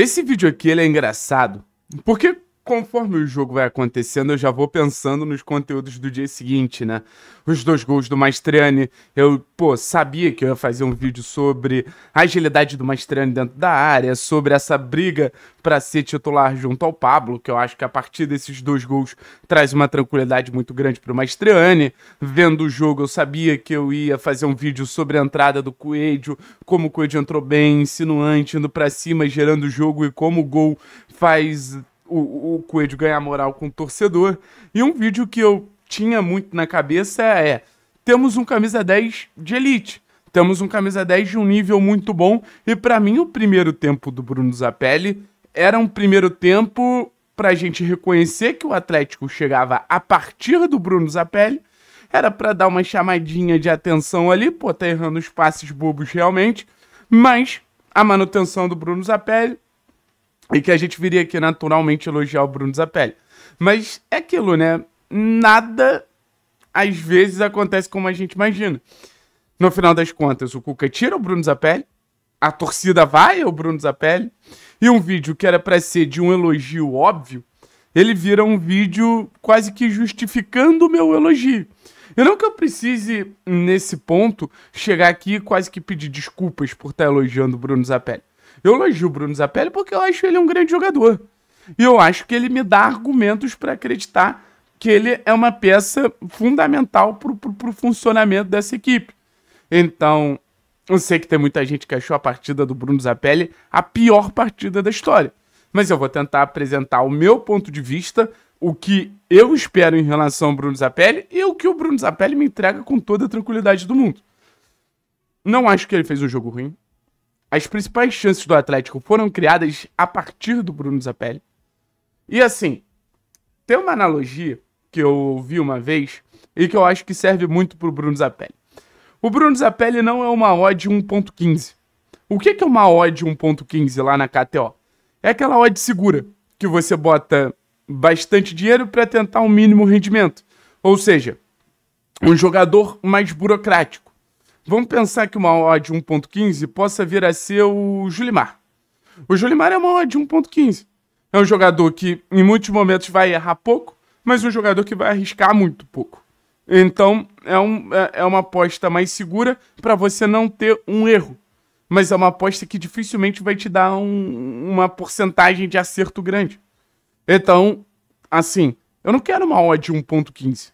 Esse vídeo aqui ele é engraçado porque conforme o jogo vai acontecendo, eu já vou pensando nos conteúdos do dia seguinte, né? Os dois gols do Mastriani, eu, pô, sabia que eu ia fazer um vídeo sobre a agilidade do Mastriani dentro da área, sobre essa briga para ser titular junto ao Pablo, que eu acho que a partir desses dois gols traz uma tranquilidade muito grande para o Mastriani. Vendo o jogo, eu sabia que eu ia fazer um vídeo sobre a entrada do Coelho, como o Coelho entrou bem, insinuante, indo para cima, gerando o jogo e como o gol faz o, o Coelho ganhar moral com o torcedor. E um vídeo que eu tinha muito na cabeça é: temos um camisa 10 de elite. Temos um camisa 10 de um nível muito bom. E para mim, o primeiro tempo do Bruno Zapelli era um primeiro tempo para a gente reconhecer que o Atlético chegava a partir do Bruno Zapelli. Era para dar uma chamadinha de atenção ali, pô, tá errando os passes bobos realmente. Mas a manutenção do Bruno Zapelli e que a gente viria aqui naturalmente elogiar o Bruno Zapelli. Mas é aquilo, né? Nada às vezes acontece como a gente imagina. No final das contas, o Cuca tira o Bruno Zapelli, a torcida vai ao Bruno Zapelli, e um vídeo que era para ser de um elogio óbvio, ele vira um vídeo quase que justificando o meu elogio. E não que eu precise, nesse ponto, chegar aqui e quase que pedir desculpas por estar tá elogiando o Bruno Zapelli. Eu elogio o Bruno Zapelli porque eu acho ele um grande jogador. E eu acho que ele me dá argumentos para acreditar que ele é uma peça fundamental para o funcionamento dessa equipe. Então, eu sei que tem muita gente que achou a partida do Bruno Zapelli a pior partida da história. Mas eu vou tentar apresentar o meu ponto de vista, o que eu espero em relação ao Bruno Zapelli e o que o Bruno Zapelli me entrega com toda a tranquilidade do mundo. Não acho que ele fez um jogo ruim. As principais chances do Atlético foram criadas a partir do Bruno Zapelli. E assim, tem uma analogia que eu vi uma vez e que eu acho que serve muito pro Bruno Zapelli. O Bruno Zapelli não é uma odd 1.15. O que é uma odd 1.15 lá na KTO? É aquela odd segura, que você bota bastante dinheiro para tentar um mínimo rendimento. Ou seja, um jogador mais burocrático Vamos pensar que uma odd 1.15 possa vir a ser o Julimar. O Julimar é uma odd 1.15. É um jogador que em muitos momentos vai errar pouco, mas um jogador que vai arriscar muito pouco. Então é, um, é, é uma aposta mais segura para você não ter um erro. Mas é uma aposta que dificilmente vai te dar um, uma porcentagem de acerto grande. Então, assim, eu não quero uma odd 1.15.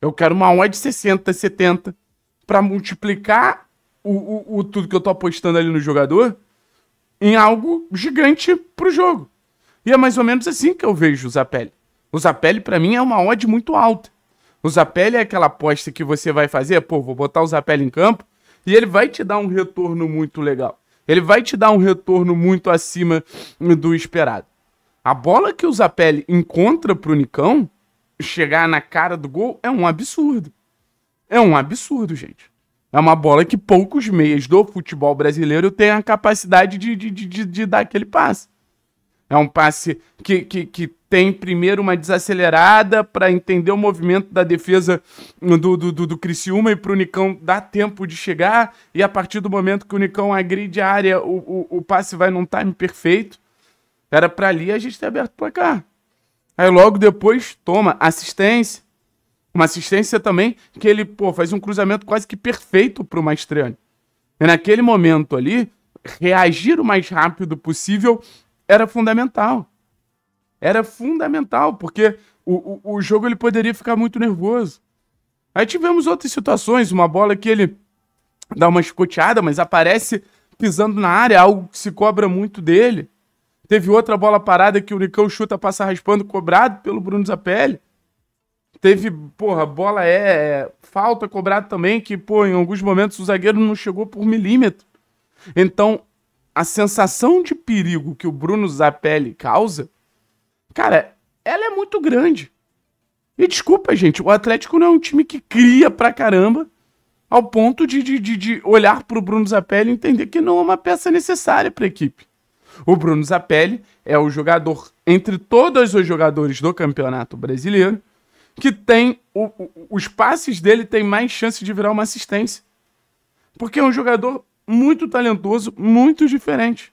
Eu quero uma odd 60, 70 para multiplicar o, o, o, tudo que eu tô apostando ali no jogador em algo gigante pro jogo. E é mais ou menos assim que eu vejo o Zapelli. O Zapelli, para mim, é uma odd muito alta. O Zapelli é aquela aposta que você vai fazer, pô, vou botar o Zapelli em campo e ele vai te dar um retorno muito legal. Ele vai te dar um retorno muito acima do esperado. A bola que o Zapelli encontra pro Nicão chegar na cara do gol é um absurdo. É um absurdo, gente. É uma bola que poucos meias do futebol brasileiro têm a capacidade de, de, de, de dar aquele passe. É um passe que, que, que tem primeiro uma desacelerada para entender o movimento da defesa do, do, do, do Criciúma e para o Nicão dar tempo de chegar. E a partir do momento que o Nicão agride a área, o, o, o passe vai num time perfeito. Era para ali a gente ter aberto o placar. Aí logo depois, toma, assistência. Uma assistência também que ele, pô, faz um cruzamento quase que perfeito para o Maestrani. E naquele momento ali, reagir o mais rápido possível era fundamental. Era fundamental, porque o, o, o jogo ele poderia ficar muito nervoso. Aí tivemos outras situações, uma bola que ele dá uma escoteada, mas aparece pisando na área, algo que se cobra muito dele. Teve outra bola parada que o Nicão chuta, passa raspando, cobrado pelo Bruno Zapelli. Teve, porra, bola é, é falta cobrada também, que, pô, em alguns momentos o zagueiro não chegou por milímetro. Então, a sensação de perigo que o Bruno Zapelli causa, cara, ela é muito grande. E desculpa, gente, o Atlético não é um time que cria pra caramba ao ponto de, de, de, de olhar pro Bruno Zapelli e entender que não é uma peça necessária pra equipe. O Bruno Zapelli é o jogador, entre todos os jogadores do Campeonato Brasileiro, que tem. O, o, os passes dele tem mais chance de virar uma assistência. Porque é um jogador muito talentoso, muito diferente.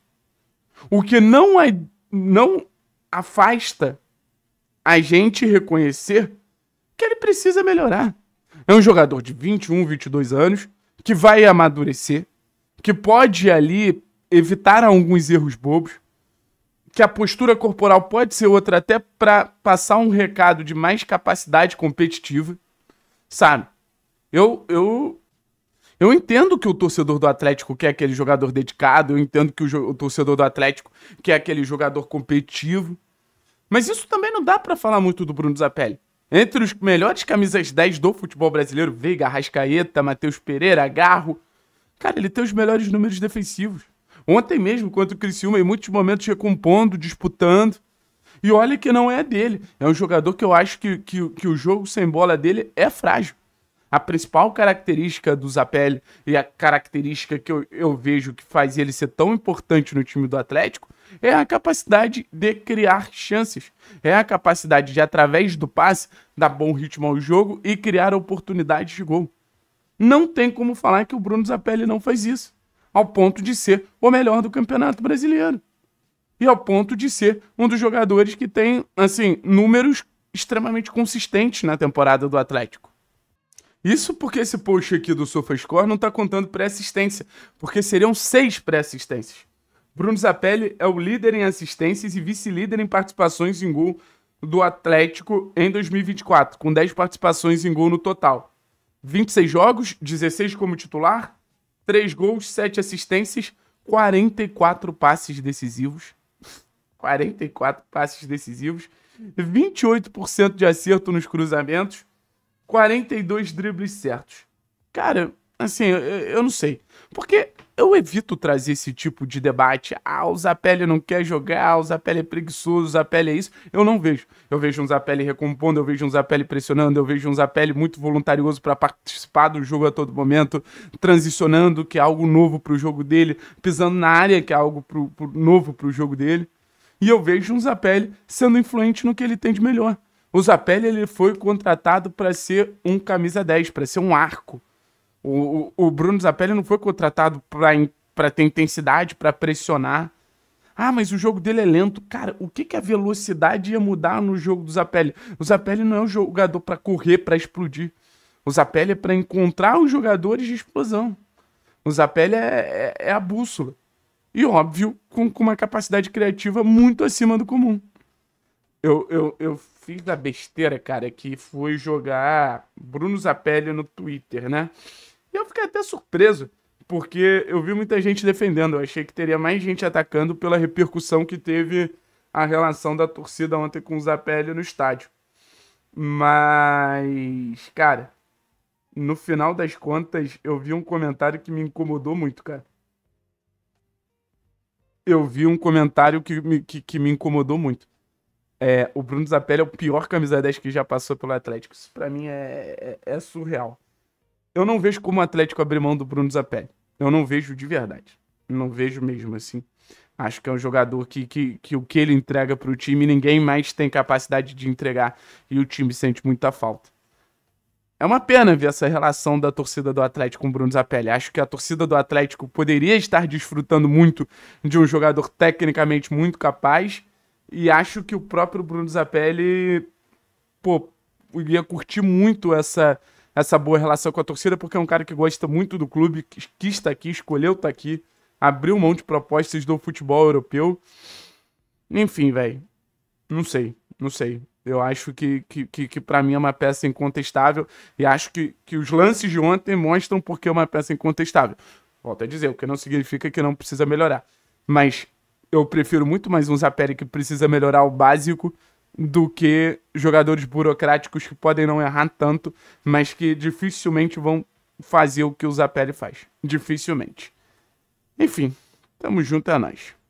O que não, é, não afasta a gente reconhecer que ele precisa melhorar. É um jogador de 21, 22 anos que vai amadurecer, que pode ali evitar alguns erros bobos, que a postura corporal pode ser outra até para passar um recado de mais capacidade competitiva, sabe? Eu, eu, eu entendo que o torcedor do Atlético quer aquele jogador dedicado, eu entendo que o, o torcedor do Atlético quer aquele jogador competitivo, mas isso também não dá para falar muito do Bruno Zapelli. Entre os melhores camisas 10 do futebol brasileiro, Veiga, Rascaeta, Matheus Pereira, Garro, cara, ele tem os melhores números defensivos. Ontem mesmo, contra o Criciúma, em muitos momentos recompondo, disputando. E olha que não é dele. É um jogador que eu acho que, que, que o jogo sem bola dele é frágil. A principal característica do Zapelli e a característica que eu, eu vejo que faz ele ser tão importante no time do Atlético é a capacidade de criar chances. É a capacidade de, através do passe, dar bom ritmo ao jogo e criar oportunidades de gol. Não tem como falar que o Bruno Zapelli não faz isso ao ponto de ser o melhor do Campeonato Brasileiro. E ao ponto de ser um dos jogadores que tem, assim, números extremamente consistentes na temporada do Atlético. Isso porque esse post aqui do SofaScore não está contando pré-assistência, porque seriam seis pré-assistências. Bruno Zapelli é o líder em assistências e vice-líder em participações em gol do Atlético em 2024, com 10 participações em gol no total. 26 jogos, 16 como titular, 3 gols, 7 assistências, 44 passes decisivos. 44 passes decisivos, 28% de acerto nos cruzamentos, 42 dribles certos. Cara, Assim, eu, eu não sei. Porque eu evito trazer esse tipo de debate. Ah, o Zapelli não quer jogar, o Zapelli é preguiçoso, o Zapelli é isso. Eu não vejo. Eu vejo um Zapelli recompondo, eu vejo um Zapelli pressionando, eu vejo um Zapelli muito voluntarioso para participar do jogo a todo momento, transicionando, que é algo novo para o jogo dele, pisando na área, que é algo pro, pro, novo para o jogo dele. E eu vejo um Zapelli sendo influente no que ele tem de melhor. O Zapelli ele foi contratado para ser um camisa 10, para ser um arco o, o, Bruno Zapelli não foi contratado para ter intensidade, para pressionar. Ah, mas o jogo dele é lento. Cara, o que, que a velocidade ia mudar no jogo do Zapelli? O Zapelli não é um jogador para correr, para explodir. O Zapelli é para encontrar os jogadores de explosão. O Zapelli é, é, é a bússola. E óbvio, com, com, uma capacidade criativa muito acima do comum. Eu, eu, eu fiz a besteira, cara, que fui jogar Bruno Zapelli no Twitter, né? E eu fiquei até surpreso, porque eu vi muita gente defendendo. Eu achei que teria mais gente atacando pela repercussão que teve a relação da torcida ontem com o Zapelli no estádio. Mas, cara, no final das contas, eu vi um comentário que me incomodou muito, cara. Eu vi um comentário que me, que, que me incomodou muito. É, o Bruno Zapelli é o pior camisa 10 que já passou pelo Atlético. Isso pra mim é, é, é surreal eu não vejo como o Atlético abrir mão do Bruno Zapelli. Eu não vejo de verdade. não vejo mesmo, assim. Acho que é um jogador que, que, que o que ele entrega para o time, ninguém mais tem capacidade de entregar e o time sente muita falta. É uma pena ver essa relação da torcida do Atlético com o Bruno Zapelli. Acho que a torcida do Atlético poderia estar desfrutando muito de um jogador tecnicamente muito capaz. E acho que o próprio Bruno Zapelli pô, ia curtir muito essa, essa boa relação com a torcida, porque é um cara que gosta muito do clube, quis estar tá aqui, escolheu estar tá aqui, abriu um monte de propostas do futebol europeu. Enfim, velho. Não sei, não sei. Eu acho que, que, que, que para mim é uma peça incontestável e acho que, que os lances de ontem mostram porque é uma peça incontestável. Volto a dizer, o que não significa que não precisa melhorar. Mas eu prefiro muito mais um Zapelli que precisa melhorar o básico do que jogadores burocráticos que podem não errar tanto, mas que dificilmente vão fazer o que o Zapelli faz. Dificilmente. Enfim, tamo junto, é nóis.